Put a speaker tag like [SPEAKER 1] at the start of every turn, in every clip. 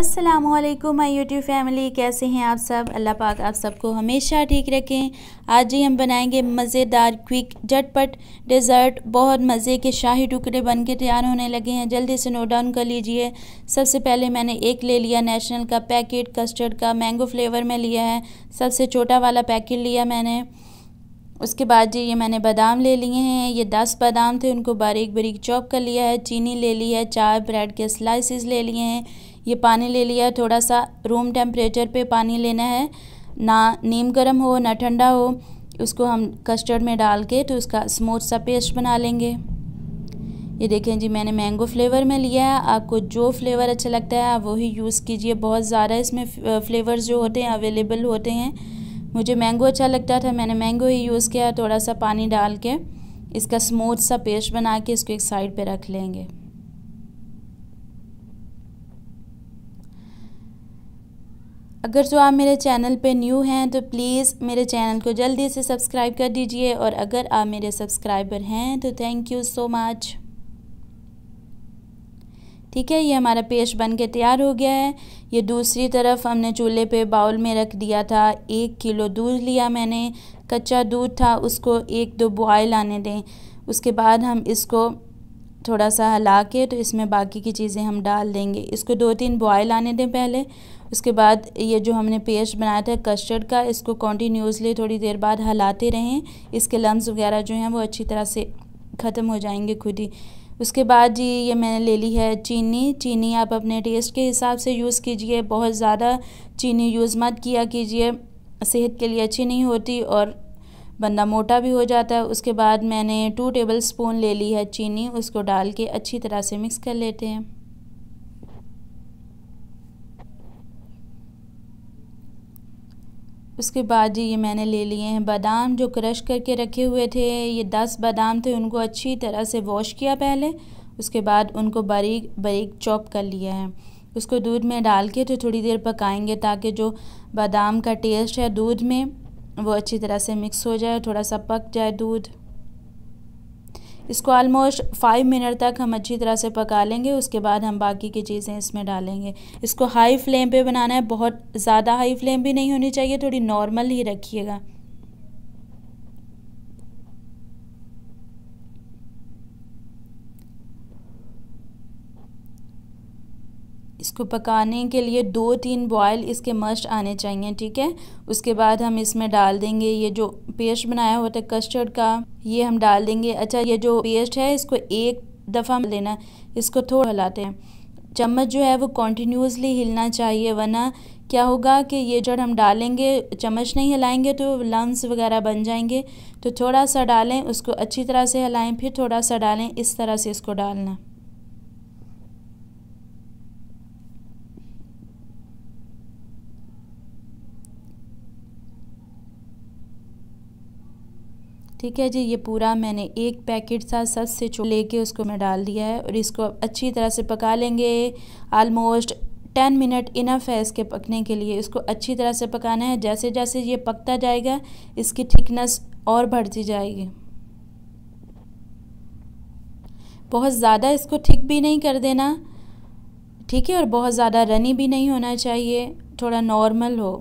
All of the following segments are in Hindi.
[SPEAKER 1] असलम माई यूट्यूब फैमिली कैसे हैं आप सब अल्लाह पाक आप सबको हमेशा ठीक रखें आज ही हम बनाएंगे मज़ेदार क्विक झटपट डेज़र्ट बहुत मज़े के शाही टुकड़े बन के तैयार होने लगे हैं जल्दी से नोट डाउन कर लीजिए सबसे पहले मैंने एक ले लिया नेशनल का पैकेट कस्टर्ड का मैंगो फ्लेवर में लिया है सबसे छोटा वाला पैकेट लिया मैंने उसके बाद जी ये मैंने बादाम ले लिए हैं ये दस बादाम थे उनको बारीक बारीक चॉप कर लिया है चीनी ले ली है चार ब्रेड के स्लाइसिस ले लिए हैं ये पानी ले लिया थोड़ा सा रूम टेम्परेचर पे पानी लेना है ना नीम गर्म हो ना ठंडा हो उसको हम कस्टर्ड में डाल के तो उसका स्मूथ सा पेस्ट बना लेंगे ये देखें जी मैंने मैंगो फ्लेवर में लिया है आपको जो फ्लेवर अच्छा लगता है आप वही यूज़ कीजिए बहुत ज़्यादा इसमें फ्लेवर्स जो होते हैं अवेलेबल होते हैं मुझे मैंगो अच्छा लगता था मैंने मैंगो ही यूज़ किया थोड़ा सा पानी डाल के इसका स्मूथ सा पेस्ट बना के इसको एक साइड पे रख लेंगे अगर जो आप मेरे चैनल पे न्यू हैं तो प्लीज़ मेरे चैनल को जल्दी से सब्सक्राइब कर दीजिए और अगर आप मेरे सब्सक्राइबर हैं तो थैंक यू सो मच ठीक है ये हमारा पेस्ट बन के तैयार हो गया है ये दूसरी तरफ हमने चूल्हे पे बाउल में रख दिया था एक किलो दूध लिया मैंने कच्चा दूध था उसको एक दो बॉयल आने दें उसके बाद हम इसको थोड़ा सा हिला के तो इसमें बाकी की चीज़ें हम डाल देंगे इसको दो तीन बॉयल आने दें पहले उसके बाद ये जो हमने पेस्ट बनाया था कस्टर्ड का इसको कॉन्टीन्यूसली थोड़ी देर बाद हिलाते रहें इसके लम्स वगैरह जो हैं वो अच्छी तरह से ख़त्म हो जाएंगे खुद ही उसके बाद जी ये मैंने ले ली है चीनी चीनी आप अपने टेस्ट के हिसाब से यूज़ कीजिए बहुत ज़्यादा चीनी यूज़ मत किया कीजिए सेहत के लिए अच्छी नहीं होती और बंदा मोटा भी हो जाता है उसके बाद मैंने टू टेबल स्पून ले ली है चीनी उसको डाल के अच्छी तरह से मिक्स कर लेते हैं उसके बाद जी ये मैंने ले लिए हैं बादाम जो क्रश करके रखे हुए थे ये दस बादाम थे उनको अच्छी तरह से वॉश किया पहले उसके बाद उनको बारीक बारीक चॉप कर लिया है उसको दूध में डाल के तो थोड़ी देर पकाएंगे ताकि जो बादाम का टेस्ट है दूध में वो अच्छी तरह से मिक्स हो जाए थोड़ा सा पक जाए दूध इसको आलमोस्ट फाइव मिनट तक हम अच्छी तरह से पका लेंगे उसके बाद हम बाकी की चीज़ें इसमें डालेंगे इसको हाई फ्लेम पे बनाना है बहुत ज़्यादा हाई फ्लेम भी नहीं होनी चाहिए थोड़ी नॉर्मल ही रखिएगा इसको पकाने के लिए दो तीन बॉयल इसके मस्ट आने चाहिए ठीक है उसके बाद हम इसमें डाल देंगे ये जो पेस्ट बनाया हुआ था कस्टर्ड का ये हम डाल देंगे अच्छा ये जो पेस्ट है इसको एक दफ़ा लेना इसको थोड़ा हिलाते हैं चम्मच जो है वो कॉन्टीन्यूसली हिलना चाहिए वरना क्या होगा कि ये जड़ हम डालेंगे चम्मच नहीं हिलाएंगे तो लम्स वगैरह बन जाएंगे तो थोड़ा सा डालें उसको अच्छी तरह से हिलाएं फिर थोड़ा सा डालें इस तरह से इसको डालना ठीक है जी ये पूरा मैंने एक पैकेट सा सस से छो लेके उसको मैं डाल दिया है और इसको अच्छी तरह से पका लेंगे आलमोस्ट टेन मिनट इनफ है इसके पकने के लिए इसको अच्छी तरह से पकाना है जैसे जैसे ये पकता जाएगा इसकी थिकनेस और बढ़ती जाएगी बहुत ज़्यादा इसको थिक भी नहीं कर देना ठीक है और बहुत ज़्यादा रनी भी नहीं होना चाहिए थोड़ा नॉर्मल हो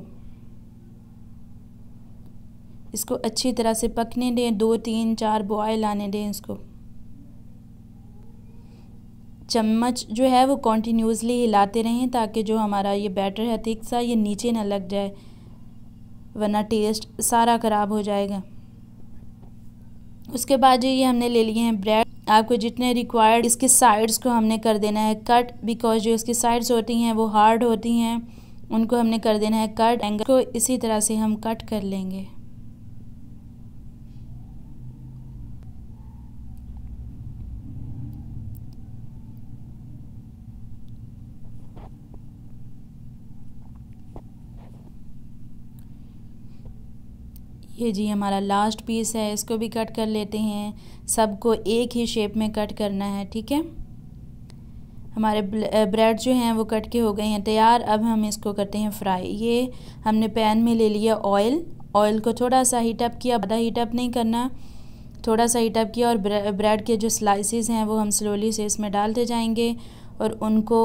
[SPEAKER 1] इसको अच्छी तरह से पकने दें दो तीन चार बॉयल आने दें इसको चम्मच जो है वो कॉन्टीन्यूसली हिलाते रहें ताकि जो हमारा ये बैटर है थिक सा ये नीचे ना लग जाए वरना टेस्ट सारा ख़राब हो जाएगा उसके बाद जो ये हमने ले लिए हैं ब्रेड आपको जितने रिक्वायर्ड इसके साइड्स को हमने कर देना है कट बिकॉज जो इसकी साइड्स होती हैं वो हार्ड होती हैं उनको हमने कर देना है कट एंगल को इसी तरह से हम कट कर लेंगे ये जी हमारा लास्ट पीस है इसको भी कट कर लेते हैं सबको एक ही शेप में कट करना है ठीक है हमारे ब्रेड जो हैं वो कट के हो गए हैं तैयार अब हम इसको करते हैं फ्राई ये हमने पैन में ले लिया ऑयल ऑयल को थोड़ा सा हीटअप किया ज़्यादा हीटअप नहीं करना थोड़ा सा हीटअप किया और ब्रेड के जो स्लाइसेस हैं वो हम स्लोली से इसमें डालते जाएंगे और उनको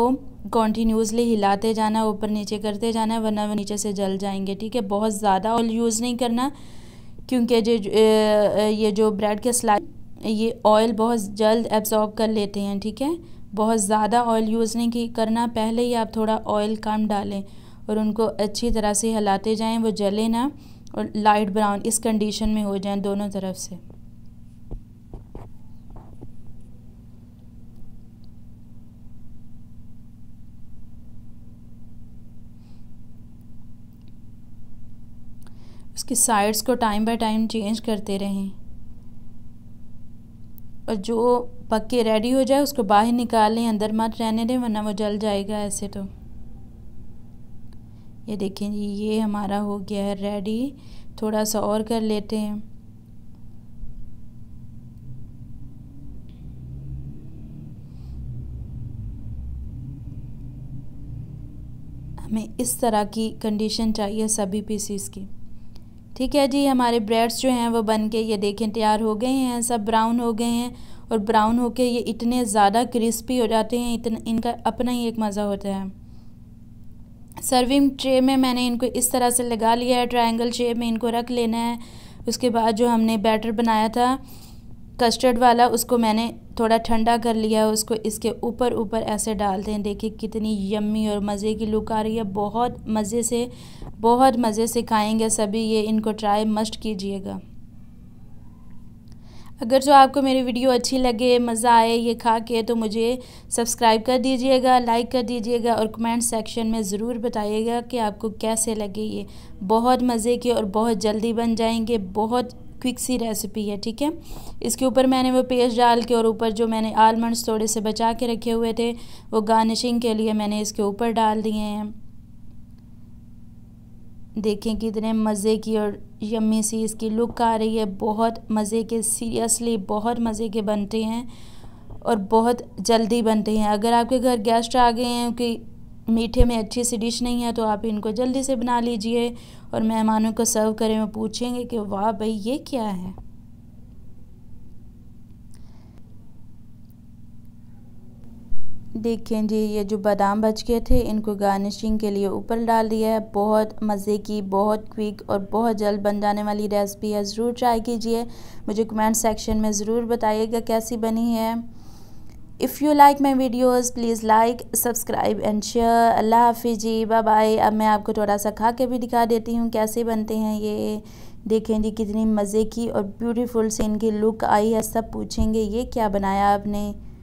[SPEAKER 1] कॉन्टीन्यूसली हिलाते जाना ऊपर नीचे करते जाना वरना वो नीचे से जल जाएंगे ठीक है बहुत ज़्यादा ऑयल यूज़ नहीं करना क्योंकि ये जो ब्रेड के स्लाइस ये ऑयल बहुत जल्द एब्ज़ॉर्ब कर लेते हैं ठीक है बहुत ज़्यादा ऑयल यूज़ नहीं की करना पहले ही आप थोड़ा ऑयल कम डालें और उनको अच्छी तरह से हिलाते जाएं वो जले ना और लाइट ब्राउन इस कंडीशन में हो जाएं दोनों तरफ से उसकी साइड्स को टाइम बाय टाइम चेंज करते रहें और जो पक के रेडी हो जाए उसको बाहर निकाल लें अंदर मत रहने दें वरना वो जल जाएगा ऐसे तो ये देखें जी ये हमारा हो गया है रेडी थोड़ा सा और कर लेते हैं हमें इस तरह की कंडीशन चाहिए सभी पीसीस की ठीक है जी हमारे ब्रेड्स जो हैं वो बन के ये देखें तैयार हो गए हैं सब ब्राउन हो गए हैं और ब्राउन के ये इतने ज़्यादा क्रिस्पी हो जाते हैं इतना इनका अपना ही एक मज़ा होता है सर्विंग ट्रे में मैंने इनको इस तरह से लगा लिया है ट्रायंगल शेप में इनको रख लेना है उसके बाद जो हमने बैटर बनाया था कस्टर्ड वाला उसको मैंने थोड़ा ठंडा कर लिया है उसको इसके ऊपर ऊपर ऐसे डालते हैं देखिए कितनी यम्मी और मज़े की लुक आ रही है बहुत मज़े से बहुत मज़े से खाएंगे सभी ये इनको ट्राई मस्ट कीजिएगा अगर जो आपको मेरी वीडियो अच्छी लगे मज़ा आए ये खा के तो मुझे सब्सक्राइब कर दीजिएगा लाइक कर दीजिएगा और कमेंट सेक्शन में ज़रूर बताइएगा कि आपको कैसे लगे ये बहुत मज़े के और बहुत जल्दी बन जाएंगे बहुत क्विक सी रेसिपी है ठीक है इसके ऊपर मैंने वो पेस्ट डाल के और ऊपर जो मैंने आलमंड्स थोड़े से बचा के रखे हुए थे वो गार्निशिंग के लिए मैंने इसके ऊपर डाल दिए हैं देखें कितने मज़े की और यम्मी सी इसकी लुक आ रही है बहुत मज़े के सीरियसली बहुत मज़े के बनते हैं और बहुत जल्दी बनते हैं अगर आपके घर गेस्ट आ गए हैं कि मीठे में अच्छी सी डिश नहीं है तो आप इनको जल्दी से बना लीजिए और मेहमानों को सर्व करें वो पूछेंगे कि वाह भाई ये क्या है देखें जी ये जो बादाम बच गए थे इनको गार्निशिंग के लिए ऊपर डाल दिया है बहुत मज़े की बहुत क्विक और बहुत जल्द बन जाने वाली रेसिपी है ज़रूर ट्राई कीजिए मुझे कमेंट सेक्शन में ज़रूर बताइएगा कैसी बनी है if you like my videos please like subscribe and share अल्लाह हाफि जी बाय बाय अब मैं आपको थोड़ा सा खा के भी दिखा देती हूँ कैसे बनते हैं ये देखें जी कितनी मज़े की और ब्यूटीफुल से इनकी लुक आई है सब पूछेंगे ये क्या बनाया आपने